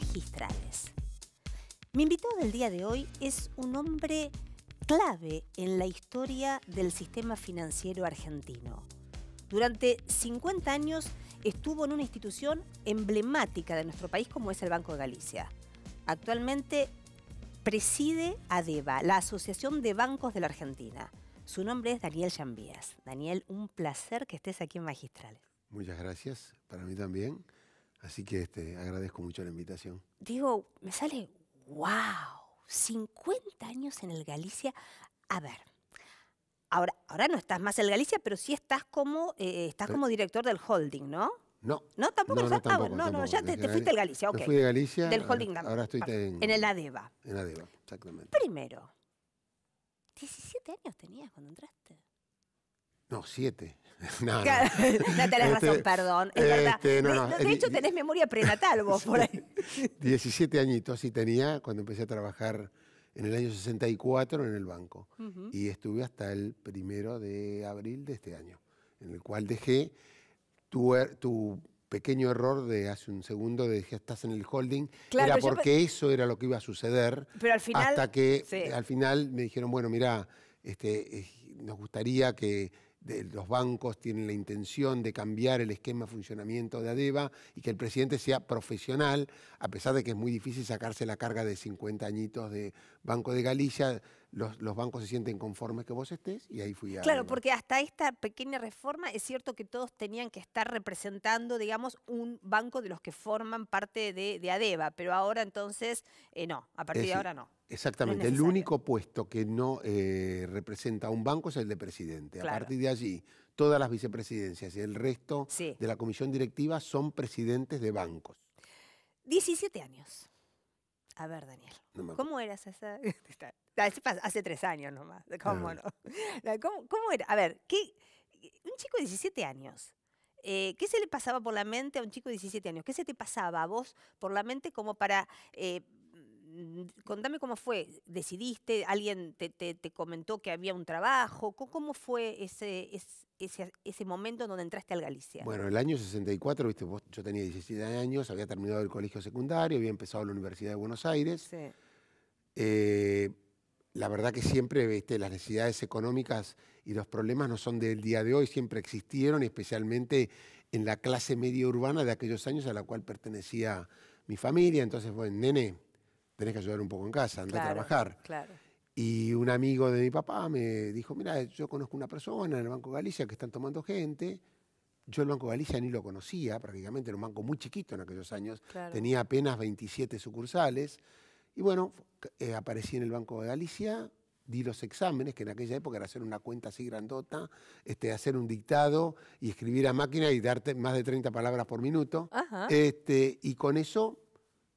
magistrales. Mi invitado del día de hoy es un hombre clave en la historia del sistema financiero argentino. Durante 50 años estuvo en una institución emblemática de nuestro país como es el Banco de Galicia. Actualmente preside ADEVA, la Asociación de Bancos de la Argentina. Su nombre es Daniel Yambías. Daniel, un placer que estés aquí en Magistrales. Muchas gracias, para mí también. Así que este, agradezco mucho la invitación. Digo, me sale, wow, 50 años en el Galicia. A ver, ahora, ahora no estás más en el Galicia, pero sí estás como, eh, estás como director del holding, ¿no? No. No, tampoco no, no, no, ya te, fuiste al Galicia, fui de Galicia. Del holding ahora, ahora estoy en, en el ADEVA. En ADEVA, exactamente. Primero, 17 años tenías cuando entraste. No, siete. No, tenés este, razón, perdón. Este, de, hecho, tenés memoria prenatal vos por ahí. Diecisiete añitos sí tenía cuando empecé a trabajar en el año 64 en el banco. Y estuve hasta el primero de abril de este año, en el cual dejé tu, er, tu pequeño error de hace un segundo de que estás en el holding era porque eso era lo que iba a suceder pero al final hasta que al final me dijeron bueno mira este eh, nos gustaría que los bancos tienen la intención de cambiar el esquema de funcionamiento de ADEBA y que el presidente sea profesional, a pesar de que es muy difícil sacarse la carga de 50 añitos de Banco de Galicia, los, bancos se sienten conformes que vos estés y ahí fui a... Claro, porque hasta esta pequeña reforma es cierto que todos tenían que estar representando, digamos, un banco de los que forman parte de, ADEBA, ADEVA, pero ahora entonces eh, no, a partir de ahora no. Exactamente, el único puesto que no eh, representa un banco es el de presidente. A partir de allí, todas las vicepresidencias y el resto de la comisión directiva son presidentes de bancos. 17 años. A ver, Daniel, ¿cómo eras esa? Hace tres años nomás, ¿cómo ah. no? ¿Cómo, era? A ver, ¿qué, un chico de 17 años, eh, ¿qué se le pasaba por la mente a un chico de 17 años? ¿Qué se te pasaba a vos por la mente como para eh, contame cómo fue. ¿Decidiste? ¿Alguien te, comentó que había un trabajo? ¿Cómo fue ese, ese, ese momento donde entraste al Galicia? Bueno, el año 64, yo tenía 17 años, había terminado el colegio secundario, había empezado la Universidad de Buenos Aires. Eh, la verdad que siempre las necesidades económicas y los problemas no son del día de hoy, siempre existieron, especialmente en la clase media urbana de aquellos años a la cual pertenecía mi familia. Entonces, bueno, nene, tenés que ayudar un poco en casa, andar a trabajar. Claro. Y un amigo de mi papá me dijo, mira, yo conozco una persona en el Banco Galicia que están tomando gente. Yo el Banco Galicia ni lo conocía, prácticamente era un banco muy chiquito en aquellos años, tenía apenas 27 sucursales. Y bueno, eh, aparecí en el Banco de Galicia, di los exámenes, que en aquella época era hacer una cuenta así grandota, este, hacer un dictado y escribir a máquina y darte más de 30 palabras por minuto. Este, y con eso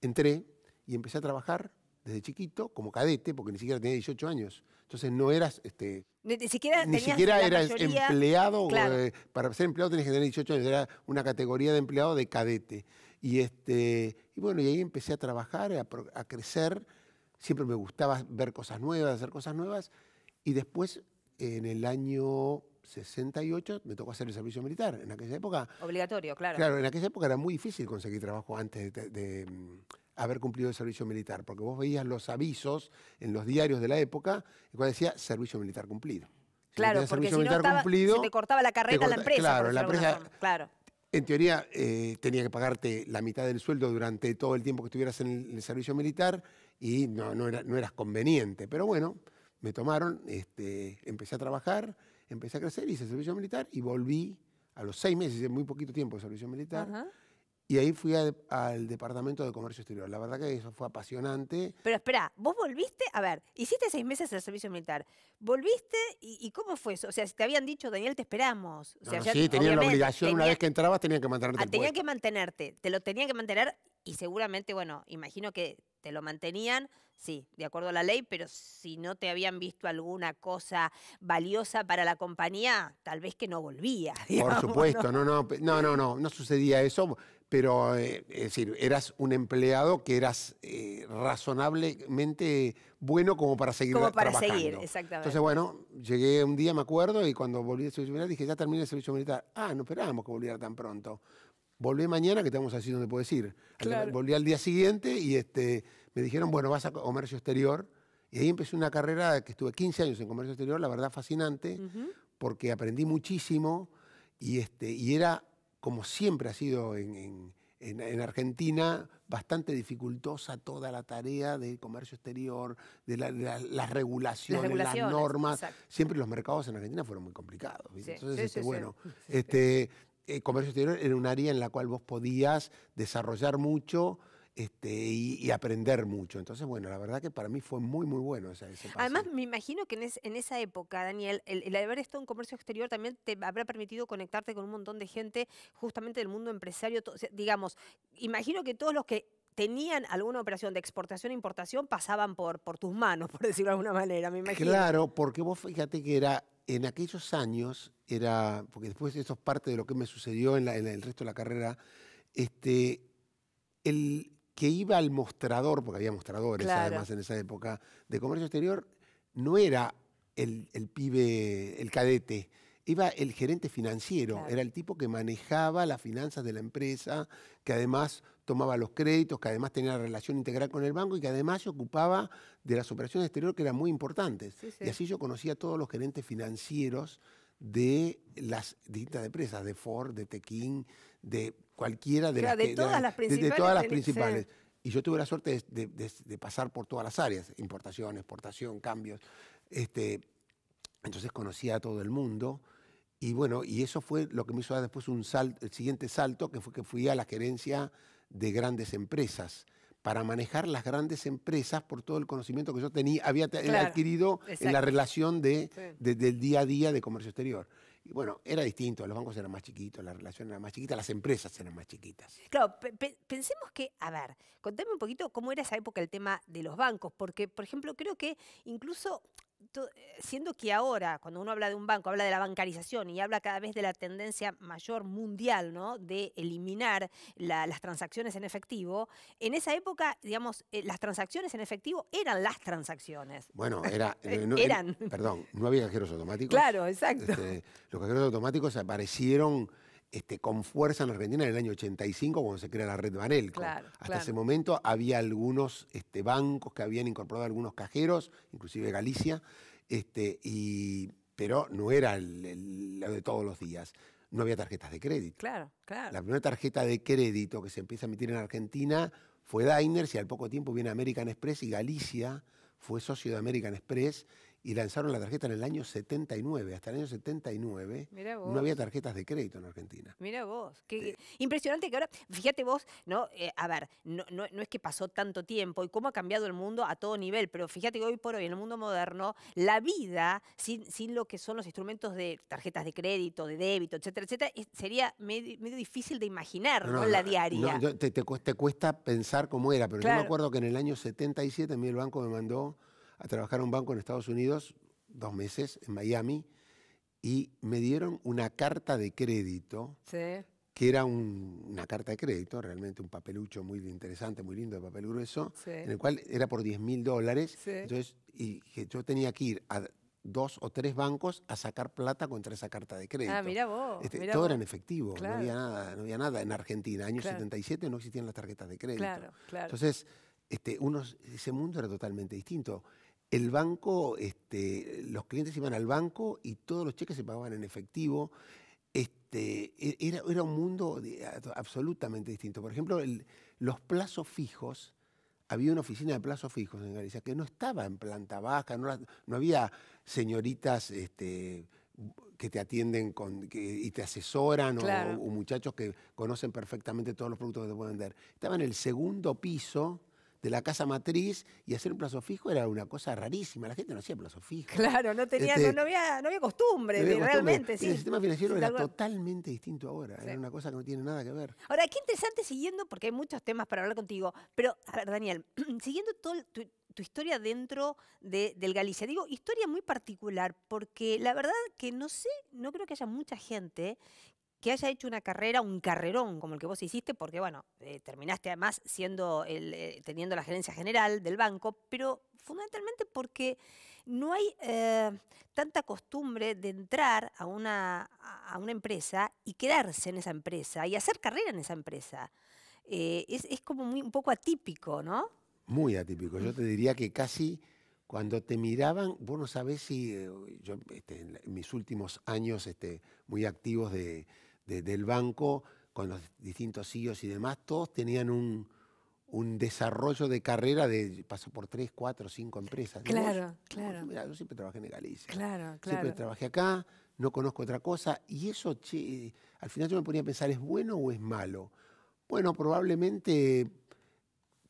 entré y empecé a trabajar desde chiquito como cadete, porque ni siquiera tenía 18 años. Entonces no eras... Este, ni siquiera, ni siquiera eras empleado. Eh, para ser empleado tenías que tener 18 años. Era una categoría de empleado de cadete. Y, este, y bueno, y ahí empecé a trabajar, a crecer. Siempre me gustaba ver cosas nuevas, hacer cosas nuevas. Y después, en el año 68 me tocó hacer el servicio militar. En aquella época. Obligatorio, claro. Claro, en aquella época era muy difícil conseguir trabajo antes de, mm, haber cumplido el servicio militar, porque vos veías los avisos en los diarios de la época y cuando decía servicio militar cumplido. claro, porque si no cumplido, cortaba la carreta la empresa. Claro, la En teoría eh, tenía que pagarte la mitad del sueldo durante todo el tiempo que estuvieras en el, servicio militar y no, no, era, eras conveniente. Pero bueno, me tomaron, este, empecé a trabajar empecé a crecer, hice servicio militar y volví a los seis meses, en muy poquito tiempo de servicio militar. Y ahí fui al Departamento de Comercio Exterior. La verdad que eso fue apasionante. Pero espera, vos volviste, a ver, hiciste seis meses de servicio militar. ¿Volviste y, cómo fue eso? O sea, te habían dicho, Daniel, te esperamos. sí, tenían la obligación, una vez que entrabas tenían que mantenerte. Tenía ah, tenían que mantenerte, te lo tenían que mantener y seguramente, bueno, imagino que te lo mantenían, sí, de acuerdo a la ley, pero si no te habían visto alguna cosa valiosa para la compañía, tal vez que no volvías, Por supuesto, ¿no? no, no, no, no, no, sucedía eso, pero eh, es decir, eras un empleado que eras eh, razonablemente bueno como para seguir Como para seguir, exactamente. Entonces, bueno, llegué un día, me acuerdo, y cuando volví del servicio militar dije, ya terminé el servicio militar. Ah, no esperábamos que volviera tan pronto. Volví mañana que así donde puedo decir puedes ir. Volví al día siguiente y este, me dijeron, bueno, vas a comercio exterior. Y ahí empecé una carrera que estuve 15 años en comercio exterior, la verdad fascinante, porque aprendí muchísimo y, este, y era, como siempre ha sido en, Argentina, bastante dificultosa toda la tarea del comercio exterior, de, las, regulaciones, las, normas. Siempre los mercados en Argentina fueron muy complicados. Entonces, este, bueno, Este, eh, comercio exterior era un área en la cual vos podías desarrollar mucho, este, y, aprender mucho. Entonces, bueno, la verdad que para mí fue muy, muy bueno ese Además, me imagino que en, esa época, Daniel, el, haber estado en comercio exterior también te habrá permitido conectarte con un montón de gente justamente del mundo empresario. digamos, imagino que todos los que tenían alguna operación de exportación e importación, pasaban por, por tus manos, por decirlo de alguna manera, me imagino. Claro, porque vos fíjate que era en aquellos años, era, porque después eso es parte de lo que me sucedió en, el resto de la carrera, este, el que iba al mostrador, porque había mostradores además en esa época, de comercio exterior, no era el, el pibe, el cadete, iba el gerente financiero, era el tipo que manejaba las finanzas de la empresa, que además tomaba los créditos, que además tenía relación integral con el banco y que además se ocupaba de las operaciones exteriores que eran muy importantes. Y así yo conocía a todos los gerentes financieros de las distintas empresas, de Ford, de Tequín, de cualquiera de, las, de, todas, las principales principales. Y yo tuve la suerte de, pasar por todas las áreas, importación, exportación, cambios. Este, entonces conocía a todo el mundo. Y bueno, y eso fue lo que me hizo después un salto, el siguiente salto, que fue que fui a la gerencia de grandes empresas para manejar las grandes empresas por todo el conocimiento que yo tenía, había eh, adquirido en la relación de, del día a día de comercio exterior. Y bueno, era distinto, los bancos eran más chiquitos, la relación era más chiquita, las empresas eran más chiquitas. Claro, pensemos que, a ver, contame un poquito cómo era esa época el tema de los bancos, porque, por ejemplo, creo que incluso eh, siendo que ahora, cuando uno habla de un banco, habla de la bancarización y habla cada vez de la tendencia mayor mundial, ¿no? De eliminar las transacciones en efectivo, en esa época, digamos, eh, las transacciones en efectivo eran las transacciones. Bueno, era, eh, eran. perdón, no había cajeros automáticos. Claro, exacto. Este, los cajeros automáticos aparecieron este, con fuerza en Argentina en el año 85 cuando se crea la red Banelco. Hasta ese momento había algunos este, bancos que habían incorporado algunos cajeros, inclusive Galicia, este, y, pero no era lo de todos los días. No había tarjetas de crédito. La primera tarjeta de crédito que se empieza a emitir en Argentina fue Diners y al poco tiempo viene American Express y Galicia fue socio de American Express y lanzaron la tarjeta en el año 79. Hasta el año 79 no había tarjetas de crédito en Argentina. Mira vos, qué impresionante que ahora, fíjate vos, no, eh, a ver, no, es que pasó tanto tiempo y cómo ha cambiado el mundo a todo nivel, pero fíjate que hoy por hoy en el mundo moderno, la vida sin, lo que son los instrumentos de tarjetas de crédito, de débito, etcétera, etcétera, sería medio, difícil de imaginar no, la diaria. Te, te, cuesta, te, cuesta, pensar cómo era, pero yo me acuerdo que en el año 77 a mí el banco me mandó a trabajar en un banco en Estados Unidos, dos meses, en Miami, y me dieron una carta de crédito, que era una carta de crédito, realmente un papelucho muy interesante, muy lindo, de papel grueso, en el cual era por 10 mil dólares, entonces, y que yo tenía que ir a dos o tres bancos a sacar plata contra esa carta de crédito. Ah, mira vos. Este, todo era en efectivo, no había nada, no había nada en Argentina. año 77 no existían las tarjetas de crédito. Claro, Entonces, este, unos, ese mundo era totalmente distinto el banco, este, los clientes iban al banco y todos los cheques se pagaban en efectivo. Este, e, era, un mundo absolutamente distinto. Por ejemplo, los plazos fijos, había una oficina de plazos fijos en Galicia que no estaba en planta baja, no, había señoritas este, que te atienden y te asesoran o, o, muchachos que conocen perfectamente todos los productos que te pueden vender. Estaba en el segundo piso de la casa matriz y hacer un plazo fijo era una cosa rarísima. La gente no hacía plazo fijo. Claro, no tenía, este, no, había, costumbre, realmente. Sí. El sistema financiero era totalmente distinto ahora. Era una cosa que no tiene nada que ver. Ahora, qué interesante siguiendo, porque hay muchos temas para hablar contigo, pero, a ver, Daniel, siguiendo todo tu, historia dentro del Galicia. Digo, historia muy particular, porque la verdad que no sé, no creo que haya mucha gente que haya hecho una carrera, un carrerón como el que vos hiciste, porque bueno, eh, terminaste además siendo eh, teniendo la gerencia general del banco, pero fundamentalmente porque no hay eh, tanta costumbre de entrar a una, a una empresa y quedarse en esa empresa y hacer carrera en esa empresa. es, como muy, un poco atípico, ¿no? Muy atípico. Yo te diría que casi cuando te miraban, vos no sabés si yo este, en mis últimos años este, muy activos de, del banco, con los distintos CEOs y demás, todos tenían un, desarrollo de carrera de paso por tres, cuatro, cinco empresas. Claro, claro. yo siempre trabajé en Galicia. Claro, claro. Siempre trabajé acá, no conozco otra cosa. Y eso, al final yo me ponía a pensar, ¿es bueno o es malo? Bueno, probablemente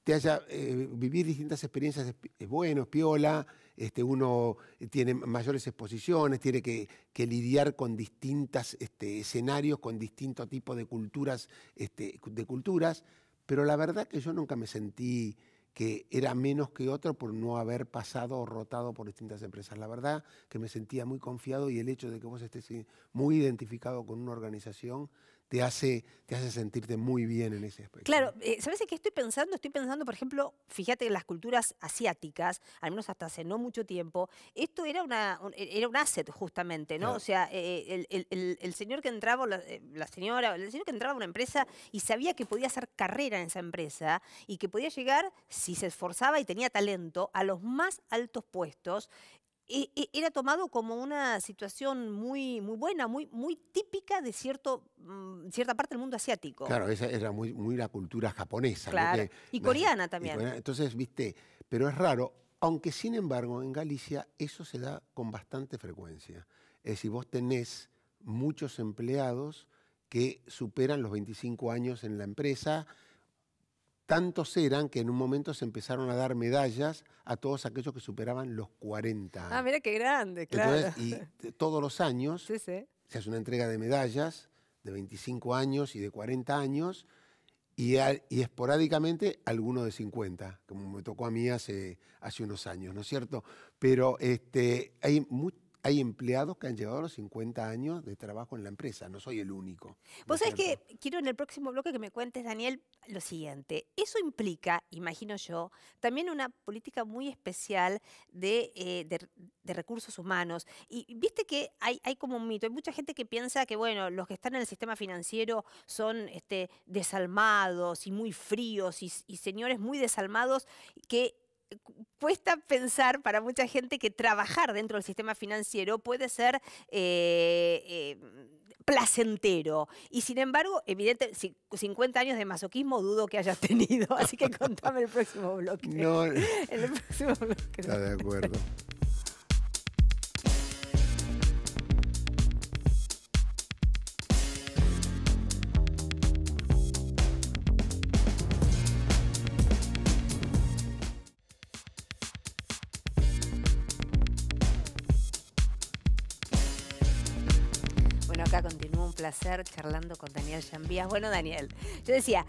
te haya eh, vivir distintas experiencias es, es bueno, es piola, este, uno tiene mayores exposiciones, tiene que, lidiar con distintos este, escenarios, con distintos tipos de culturas, este, de culturas, pero la verdad que yo nunca me sentí que era menos que otro por no haber pasado o rotado por distintas empresas. La verdad que me sentía muy confiado y el hecho de que vos estés eh, muy identificado con una organización te hace, te hace sentirte muy bien en ese aspecto. Claro, eh, ¿sabes qué estoy pensando? Estoy pensando, por ejemplo, fíjate en las culturas asiáticas, al menos hasta hace no mucho tiempo, esto era, una, un, e, era un asset justamente, ¿no? O sea, eh, eh, el, señor que entraba, la, señora, el señor que entraba a una empresa y sabía que podía hacer carrera en esa empresa y que podía llegar, si se esforzaba y tenía talento, a los más altos puestos era tomado como una situación muy, muy buena, muy, muy típica de cierto, mm, cierta parte del mundo asiático. Claro, esa era muy, muy la cultura japonesa. Claro. y coreana también. Entonces, viste, pero es raro, aunque sin embargo en Galicia eso se da con bastante frecuencia. Es decir, vos tenés muchos empleados que superan los 25 años en la empresa Tantos eran que en un momento se empezaron a dar medallas a todos aquellos que superaban los 40. Años. Ah, mira qué grande, claro. y todos los años se hace una entrega de medallas de 25 años y de 40 años y, esporádicamente alguno de 50, como me tocó a mí hace, hace unos años, ¿no es cierto? Pero este, hay muy, hay empleados que han llevado los 50 años de trabajo en la empresa, no soy el único. Vos sabés que quiero en el próximo bloque que me cuentes, Daniel, lo siguiente. Eso implica, imagino yo, también una política muy especial eh, de, recursos humanos. Y viste que hay, hay, como un mito, hay mucha gente que piensa que, bueno, los que están en el sistema financiero son este, desalmados y muy fríos y señores muy desalmados que cuesta pensar para mucha gente que trabajar dentro del sistema financiero puede ser eh, eh, placentero. Y sin embargo, evidente, 50 años de masoquismo dudo que hayas tenido. Así que contame el próximo bloque. el próximo bloque. Está de acuerdo. hacer charlando con Daniel Jambías. Bueno, Daniel, yo decía,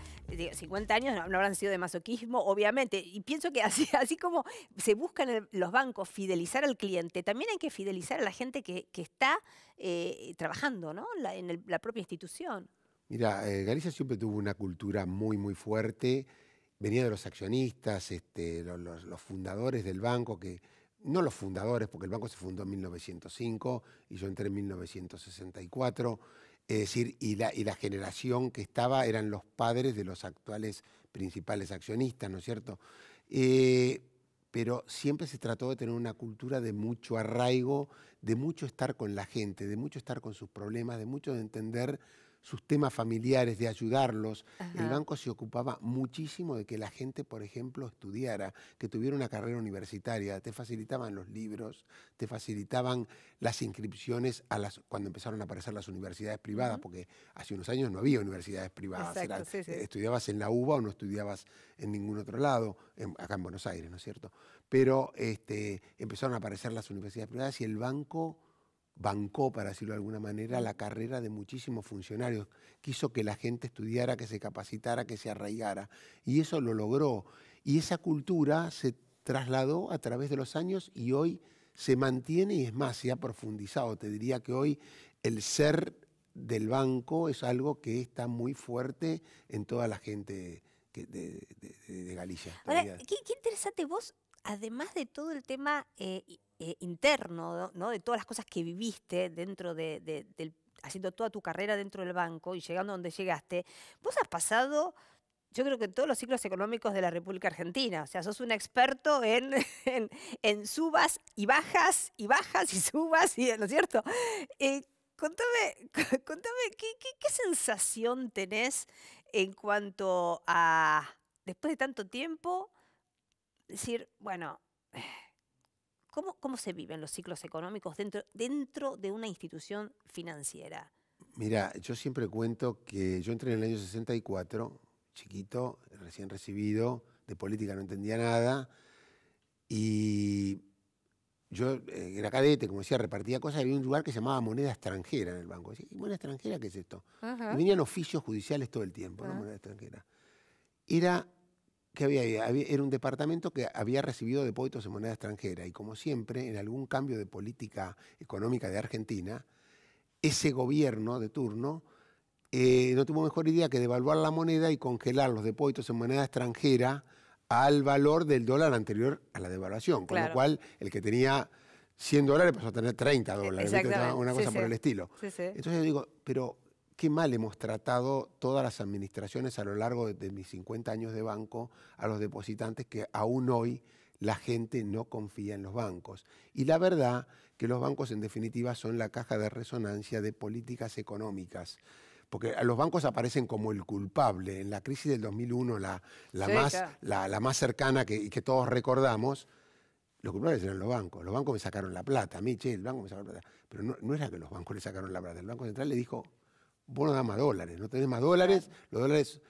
50 años no, habrán sido de masoquismo, obviamente, y pienso que así, como se buscan los bancos fidelizar al cliente, también hay que fidelizar a la gente que, está eh, trabajando en la propia institución. Mira, eh, Galicia siempre tuvo una cultura muy, muy fuerte. Venía de los accionistas, este, los, los fundadores del banco, que no los fundadores, porque el banco se fundó en 1905 y yo entré en 1964. Es decir, y la, y la generación que estaba eran los padres de los actuales principales accionistas, ¿no es cierto? Eh, pero siempre se trató de tener una cultura de mucho arraigo, de mucho estar con la gente, de mucho estar con sus problemas, de mucho de entender sus temas familiares, de ayudarlos. El banco se ocupaba muchísimo de que la gente, por ejemplo, estudiara, que tuviera una carrera universitaria, te facilitaban los libros, te facilitaban las inscripciones a las, cuando empezaron a aparecer las universidades privadas, porque hace unos años no había universidades privadas, estudiabas en la UBA o no estudiabas en ningún otro lado, acá en Buenos Aires, ¿no es cierto? Pero este, empezaron a aparecer las universidades privadas y el banco bancó, para decirlo de alguna manera, la carrera de muchísimos funcionarios. Quiso que la gente estudiara, que se capacitara, que se arraigara. Y eso lo logró. Y esa cultura se trasladó a través de los años y hoy se mantiene y es más, se ha profundizado. Te diría que hoy el ser del banco es algo que está muy fuerte en toda la gente de, Galicia. qué interesante vos además de todo el tema eh, eh, interno, de todas las cosas que viviste dentro de, haciendo toda tu carrera dentro del banco y llegando a donde llegaste, vos has pasado yo creo que en todos los ciclos económicos de la República Argentina. O sea, sos un experto en, subas y bajas, y bajas y subas, y, ¿no es cierto? Eh, contame, qué, sensación tenés en cuanto a, después de tanto tiempo, decir, bueno, ¿cómo, cómo se viven los ciclos económicos dentro, dentro de una institución financiera? Mira, yo siempre cuento que yo entré en el año 64, chiquito, recién recibido, de política no entendía nada, y yo eh, era cadete, como decía, repartía cosas, había un lugar que se llamaba moneda extranjera en el banco. Decía, ¿Y moneda extranjera qué es esto? venían oficios judiciales todo el tiempo, Moneda extranjera. Era ¿Qué había, era un departamento que había recibido depósitos en moneda extranjera y como siempre, en algún cambio de política económica de Argentina, ese gobierno de turno eh, no tuvo mejor idea que devaluar la moneda y congelar los depósitos en moneda extranjera al valor del dólar anterior a la devaluación, con lo cual el que tenía 100 dólares pasó a tener 30 e, dólares, una cosa por el estilo. Entonces yo digo, pero qué mal hemos tratado todas las administraciones a lo largo de, mis 50 años de banco a los depositantes que aún hoy la gente no confía en los bancos. Y la verdad que los bancos en definitiva son la caja de resonancia de políticas económicas. Porque a los bancos aparecen como el culpable. En la crisis del 2001, la, la, más, la, más, cercana que, que todos recordamos, los culpables eran los bancos. Los bancos me sacaron la plata. A mí, che, el banco me sacó la plata. Pero no, no era que los bancos le sacaron la plata. El Banco Central le dijo, vos no más dólares, no tenés más dólares, los dólares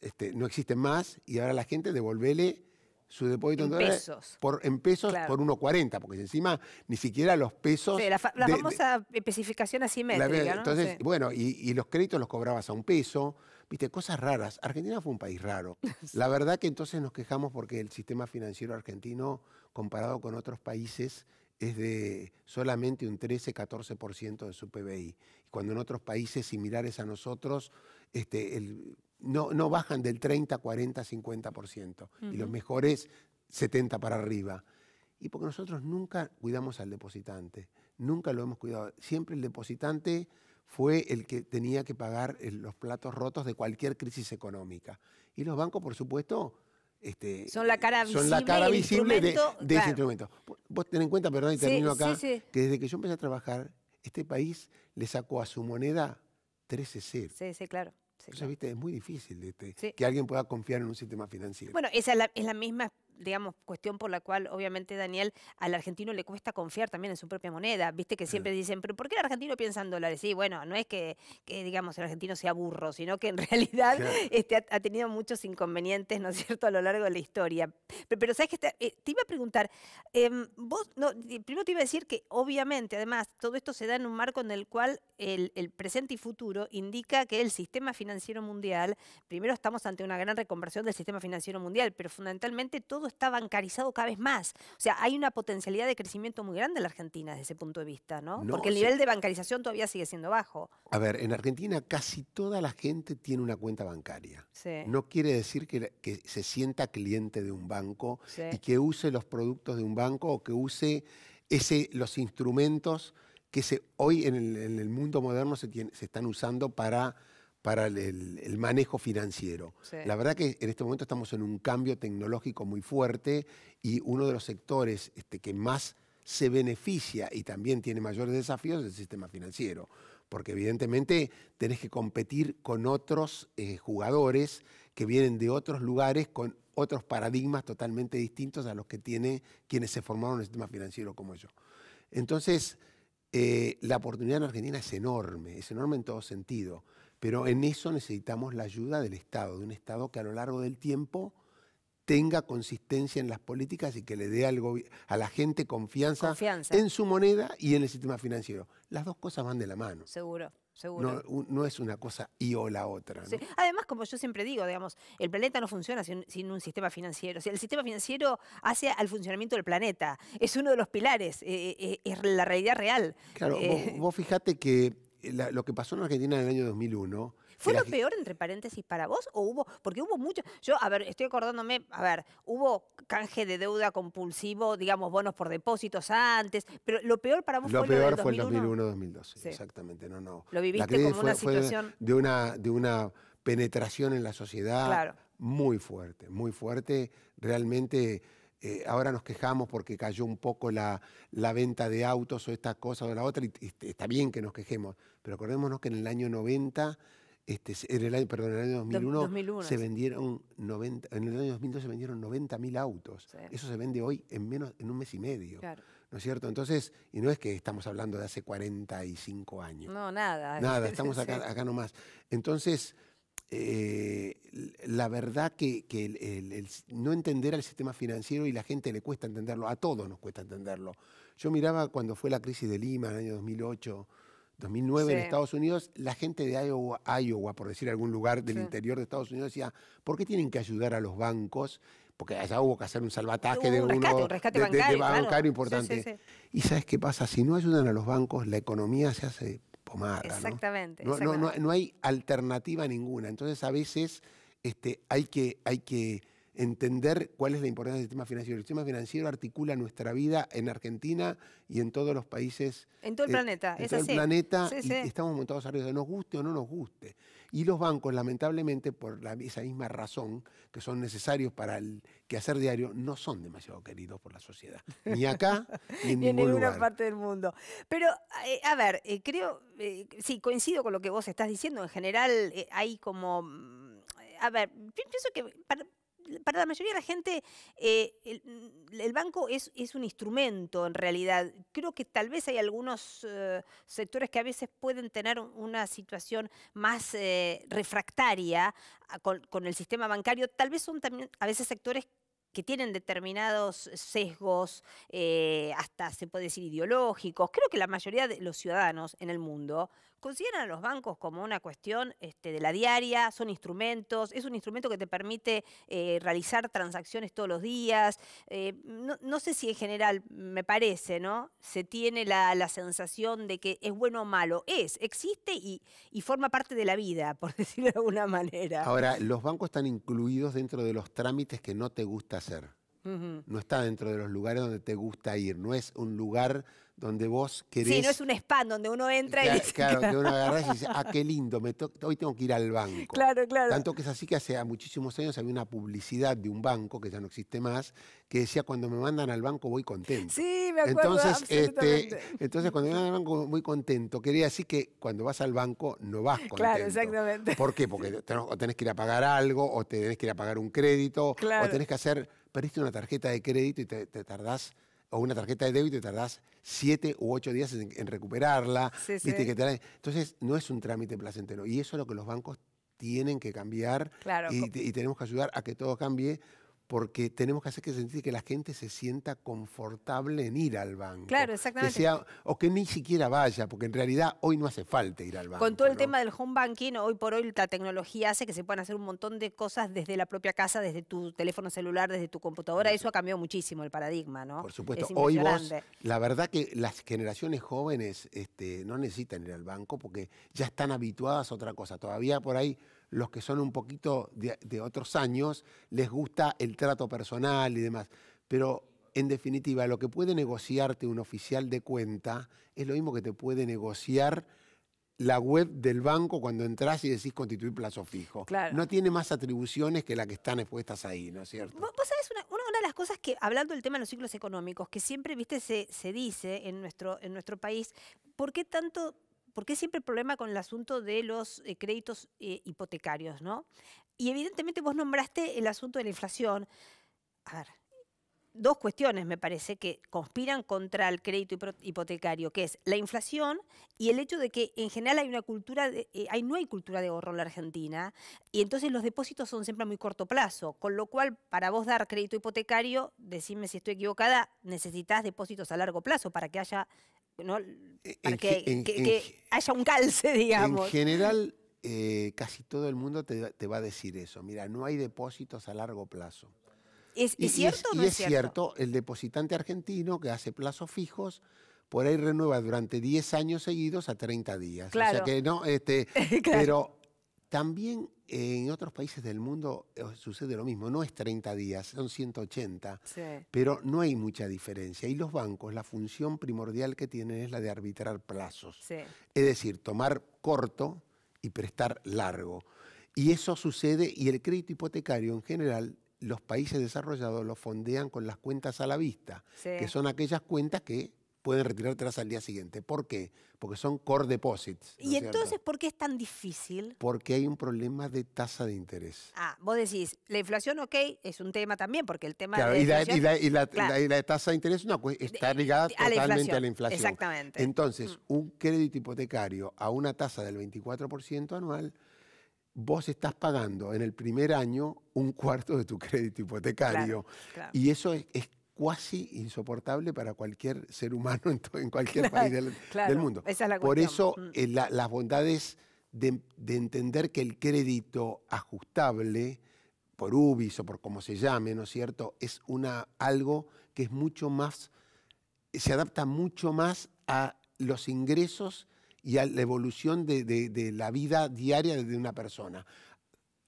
este, no existen más y ahora la gente devolvele su depósito en, pesos. por en pesos por 1.40, porque encima ni siquiera los pesos. la, famosa especificación así La, Entonces, bueno, y, los créditos los cobrabas a un peso, viste, cosas raras. Argentina fue un país raro. La verdad que entonces nos quejamos porque el sistema financiero argentino, comparado con otros países, es de solamente un 13-14% de su PBI cuando en otros países similares a nosotros este, no, bajan del 30, 40, 50%, y los mejores 70 para arriba. Y porque nosotros nunca cuidamos al depositante, nunca lo hemos cuidado. Siempre el depositante fue el que tenía que pagar eh, los platos rotos de cualquier crisis económica. Y los bancos, por supuesto, este, son la cara visible, de, ese instrumento. Vos ten en cuenta, perdón, y termino acá, que desde que yo empecé a trabajar, este país le sacó a su moneda 13 ceros. Sí, sí, claro. es muy difícil este, que alguien pueda confiar en un sistema financiero. Bueno, esa es la, es la misma digamos, cuestión por la cual obviamente Daniel al argentino le cuesta confiar también en su propia moneda. Viste que siempre dicen, pero ¿por qué el argentino piensa en dólares? Sí, bueno, no es que, digamos el argentino sea burro, sino que en realidad este, ha, tenido muchos inconvenientes, ¿no es cierto?, a lo largo de la historia. Pero, sabes que este, eh, te, iba a preguntar, em, vos, primero te iba a decir que obviamente, además, todo esto se da en un marco en el cual el presente y futuro indica que el sistema financiero mundial, primero estamos ante una gran reconversión del sistema financiero mundial, pero fundamentalmente todo está bancarizado cada vez más. O sea, hay una potencialidad de crecimiento muy grande en la Argentina desde ese punto de vista, ¿no? Porque el nivel de bancarización todavía sigue siendo bajo. A ver, en Argentina casi toda la gente tiene una cuenta bancaria. No quiere decir que, se sienta cliente de un banco y que use los productos de un banco o que use los instrumentos que hoy en el, mundo moderno se están usando para para el, manejo financiero. La verdad que en este momento estamos en un cambio tecnológico muy fuerte y uno de los sectores este, que más se beneficia y también tiene mayores desafíos es el sistema financiero, porque evidentemente tenés que competir con otros eh, jugadores que vienen de otros lugares con otros paradigmas totalmente distintos a los que tiene quienes se formaron en el sistema financiero como yo. Entonces, eh, la oportunidad en Argentina es enorme, es enorme en todo sentido. Pero en eso necesitamos la ayuda del Estado, de un Estado que a lo largo del tiempo tenga consistencia en las políticas y que le dé a la gente confianza, en su moneda y en el sistema financiero. Las dos cosas van de la mano. Seguro. Seguro. No, es una cosa y o la otra. Además, como yo siempre digo, digamos, el planeta no funciona sin, un sistema financiero. O el sistema financiero hace al funcionamiento del planeta. Es uno de los pilares, eh, eh, eh, es la realidad real. Claro, vos, vos fijate que eh, lo que pasó en Argentina en el año 2001. ¿Fue lo peor, entre paréntesis, para vos? ¿O hubo.? Porque hubo mucho. Yo, a ver, estoy acordándome, a ver, hubo canje de deuda compulsivo, digamos, bonos por depósitos antes, pero lo peor para vos lo fue peor lo peor fue el 2001-2012. Exactamente, no, no. Lo viviste como una situación. de, una, de una penetración en la sociedad muy fuerte, muy fuerte. Realmente eh, ahora nos quejamos porque cayó un poco la, la, venta de autos o esta cosa o la otra, y, está bien que nos quejemos, pero acordémonos que en el año 90, este, en el perdón, en el año 2001, se vendieron 90, en el año 2002 se vendieron 90.000 autos. Eso se vende hoy en menos en un mes y medio. ¿No es cierto? Entonces, y no es que estamos hablando de hace 45 años. No, nada. Nada, estamos acá, acá nomás. Entonces, eh, la verdad que, el, no entender al sistema financiero y la gente le cuesta entenderlo, a todos nos cuesta entenderlo. Yo miraba cuando fue la crisis de Lima en el año 2008, 2009 en Estados Unidos, la gente de Iowa, por decir algún lugar del interior de Estados Unidos, decía, ¿por qué tienen que ayudar a los bancos? Porque allá hubo que hacer un salvataje uh, de, uno, un rescate bancario, importante. ¿Y sabes qué pasa? Si no ayudan a los bancos, la economía se hace pomada. Exactamente. ¿no? No, No, no, hay alternativa ninguna. Entonces a veces este, hay que, hay que entender cuál es la importancia del sistema financiero. El sistema financiero articula nuestra vida en Argentina y en todos los países. En todo el eh, planeta, en todo el planeta y estamos montados arriba, nos guste o no nos guste. Y los bancos, lamentablemente, por esa misma razón que son necesarios para el quehacer diario, no son demasiado queridos por la sociedad. Ni acá, ni en, ninguna parte del mundo. Pero, eh, a ver, eh, creo, sí, coincido con lo que vos estás diciendo. En general, hay como. Mm, a ver, pienso que para la mayoría de la gente eh, mm, el, banco es, un instrumento en realidad. Creo que tal vez hay algunos eh, sectores que a veces pueden tener una situación más eh, refractaria ah, con, el sistema bancario. Tal vez son también a veces sectores que tienen determinados sesgos, hasta se puede decir ideológicos. Creo que la mayoría de los ciudadanos en el mundo consideran a los bancos como una cuestión este, de la diaria, son instrumentos, es un instrumento que te permite eh, realizar transacciones todos los días. Eh, no, sé si en general, me parece, ¿no? Se tiene la, sensación de que es bueno o malo. Es, existe y, forma parte de la vida, por decirlo de alguna manera. Ahora, los bancos están incluidos dentro de los trámites que no te gusta hacer. No está dentro de los lugares donde te gusta ir. No es un lugar donde vos querés. Sí, no es un spam donde uno entra y. Dice, claro, que uno agarra y dice, ah, qué lindo, hoy tengo que ir al banco. Claro, claro. Tanto que es así que hace muchísimos años había una publicidad de un banco que ya no existe más, que decía cuando me mandan al banco voy contento. Sí, me acuerdo. Entonces, este, entonces cuando me mandan al banco voy contento. Quería decir que cuando vas al banco no vas contento. Claro, exactamente. ¿Por qué? Porque o tenés que ir a pagar algo, o tenés que ir a pagar un crédito, o tenés que hacer Preste una tarjeta de crédito y te, tardás, o una tarjeta de débito y tardás siete u ocho días en, recuperarla. entonces, no es un trámite placentero. Y eso es lo que los bancos tienen que cambiar y, y tenemos que ayudar a que todo cambie porque tenemos que hacer que sentir que la gente se sienta confortable en ir al banco. Claro, exactamente. o que ni siquiera vaya, porque en realidad hoy no hace falta ir al banco. Con todo el tema del home banking, hoy por hoy la tecnología hace que se puedan hacer un montón de cosas desde la propia casa, desde tu teléfono celular, desde tu computadora. Eso ha cambiado muchísimo el paradigma, ¿no? Por supuesto. hoy vos, la verdad que las generaciones jóvenes este, no necesitan ir al banco porque ya están habituadas a otra cosa. Todavía por ahí los que son un poquito de, otros años, les gusta el trato personal y demás. Pero en definitiva, lo que puede negociarte un oficial de cuenta es lo mismo que te puede negociar la web del banco cuando entras y decís constituir plazo fijo. No tiene más atribuciones que las que están expuestas ahí, ¿no es cierto? Vos, sabés, una, de las cosas que, hablando del tema de los ciclos económicos, que siempre, viste, se, dice en nuestro, en nuestro país, ¿por qué tanto porque es siempre el problema con el asunto de los eh, créditos eh, hipotecarios, ¿no? Y evidentemente vos nombraste el asunto de la inflación. A ver, dos cuestiones me parece que conspiran contra el crédito hipotecario, que es la inflación y el hecho de que en general hay una cultura, eh, no hay cultura de ahorro en la Argentina y entonces los depósitos son siempre a muy corto plazo, con lo cual para vos dar crédito hipotecario, decime si estoy equivocada, necesitas depósitos a largo plazo para que haya e-, Para en, haya un calce, digamos. En general, eh, casi todo el mundo te, va a decir eso. Mira, no hay depósitos a largo plazo. ¿Es, ¿es cierto es, o es cierto? el depositante argentino que hace plazos fijos, por ahí renueva durante 10 años seguidos a 30 días. O sea que no, este, claro. pero también en otros países del mundo eh, sucede lo mismo, no es 30 días, son 180, pero no hay mucha diferencia. Y los bancos, la función primordial que tienen es la de arbitrar plazos, es decir, tomar corto y prestar largo. Y eso sucede y el crédito hipotecario en general, los países desarrollados lo fondean con las cuentas a la vista, que son aquellas cuentas que pueden retirar tras al día siguiente. ¿Por qué? Porque son core deposits. ¿Y entonces por qué es tan difícil? Porque hay un problema de tasa de interés. Ah, vos decís, la inflación, ok, es un tema también, porque el tema de la y y la, tasa de interés pues, está ligada totalmente a la inflación. Exactamente. Entonces, mm. un crédito hipotecario a una tasa del 24% anual vos estás pagando en el primer año un cuarto de tu crédito hipotecario. Y eso es, cuasi insoportable para cualquier ser humano en, cualquier país del, mundo. Por eso mm. eh, las bondades de, entender que el crédito ajustable por UBIS o por como se llame, ¿no es cierto? Es una, algo que es mucho más, se adapta mucho más a los ingresos y a la evolución de, la vida diaria de una persona.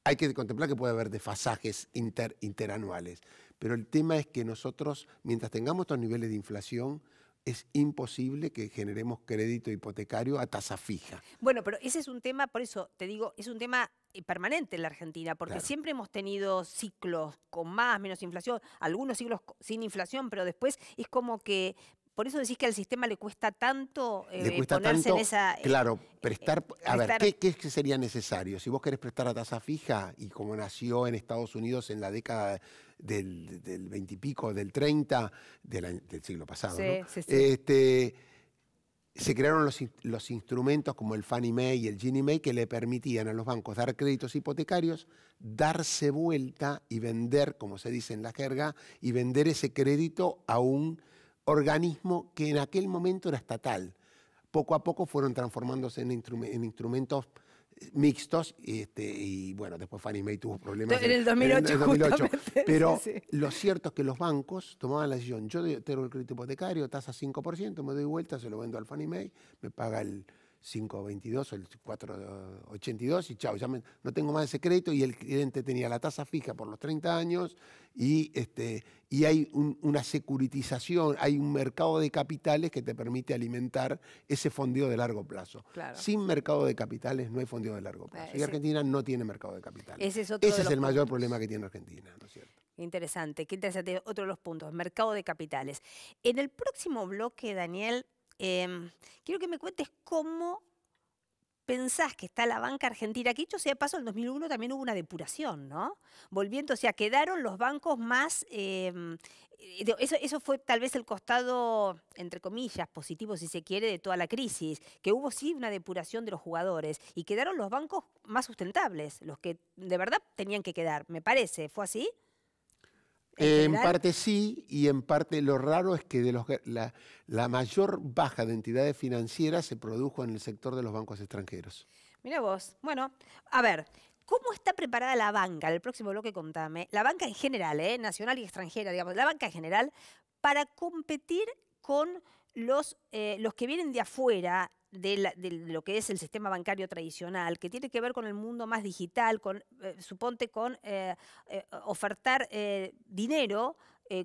Hay que contemplar que puede haber desfasajes inter, interanuales. Pero el tema es que nosotros, mientras tengamos estos niveles de inflación, es imposible que generemos crédito hipotecario a tasa fija. Bueno, pero ese es un tema, por eso te digo, es un tema eh, permanente en la Argentina, porque siempre hemos tenido ciclos con más, menos inflación, algunos ciclos sin inflación, pero después es como que por eso decís que al sistema le cuesta tanto eh, en esa. Eh, claro, prestar. a ver, ¿qué, ¿qué, sería necesario? Si vos querés prestar a tasa fija, y como nació en Estados Unidos en la década del, 20 y pico, del 30 del, siglo pasado. Este, se crearon los, instrumentos como el Fannie Mae y el Ginnie Mae que le permitían a los bancos dar créditos hipotecarios, darse vuelta y vender, como se dice en la jerga, y vender ese crédito a un organismo que en aquel momento era estatal. Poco a poco fueron transformándose en, en instrumentos mixtos este, y bueno, después Fannie Mae tuvo problemas en el 2008. En Pero lo cierto es que los bancos tomaban la decisión, yo tengo el crédito hipotecario, tasa 5%, me doy vuelta, se lo vendo al Fannie Mae, me paga el 522 o el 482 y chao, ya no tengo más ese crédito y el cliente tenía la tasa fija por los 30 años y, este, y hay una securitización, hay un mercado de capitales que te permite alimentar ese fondeo de largo plazo. Sin mercado de capitales no hay fondeo de largo plazo. y Argentina no tiene mercado de capitales. Ese es, el mayor problema que tiene Argentina, Interesante, qué interesante. Otro de los puntos, mercado de capitales. En el próximo bloque, Daniel, Em, quiero que me cuentes cómo pensás que está la banca argentina, que dicho sea paso, en 2001 también hubo una depuración, ¿no? Volviendo, o sea, quedaron los bancos más, em, eh, eso fue tal vez el costado, entre comillas, positivo, si se quiere, de toda la crisis, que hubo sí una depuración de los jugadores y quedaron los bancos más sustentables, los que de verdad tenían que quedar, me parece, ¿fue así? en parte sí, y en parte lo raro es que de los, la, mayor baja de entidades financieras se produjo en el sector de los bancos extranjeros. Mira vos. Bueno, a ver, ¿cómo está preparada la banca? El próximo bloque contame. La banca en general, ¿eh? nacional y extranjera, digamos, la banca en general, para competir con los, eh, los que vienen de afuera de, lo que es el sistema bancario tradicional, que tiene que ver con el mundo más digital, con, eh, suponte con eh, eh, ofertar dinero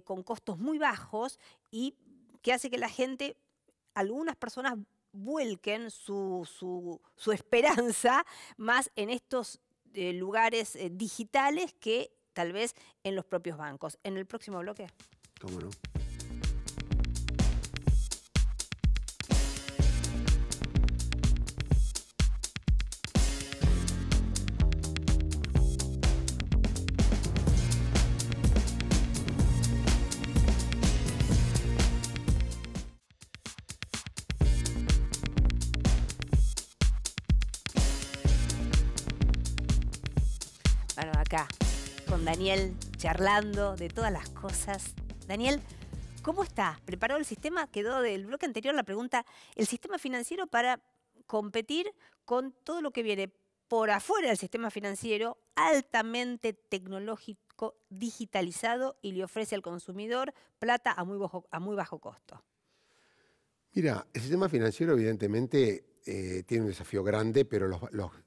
con costos muy bajos y que hace que la gente, algunas personas vuelquen su, su, su esperanza más en estos lugares digitales que tal vez en los propios bancos. En el próximo bloque. ¿Cómo no? Daniel charlando de todas las cosas. Daniel, ¿cómo está? ¿Preparado el sistema? Quedó del bloque anterior la pregunta, el sistema financiero para competir con todo lo que viene por afuera del sistema financiero, altamente tecnológico, digitalizado y le ofrece al consumidor plata a muy bajo, a muy bajo costo. Mira, el sistema financiero evidentemente eh, tiene un desafío grande, pero los,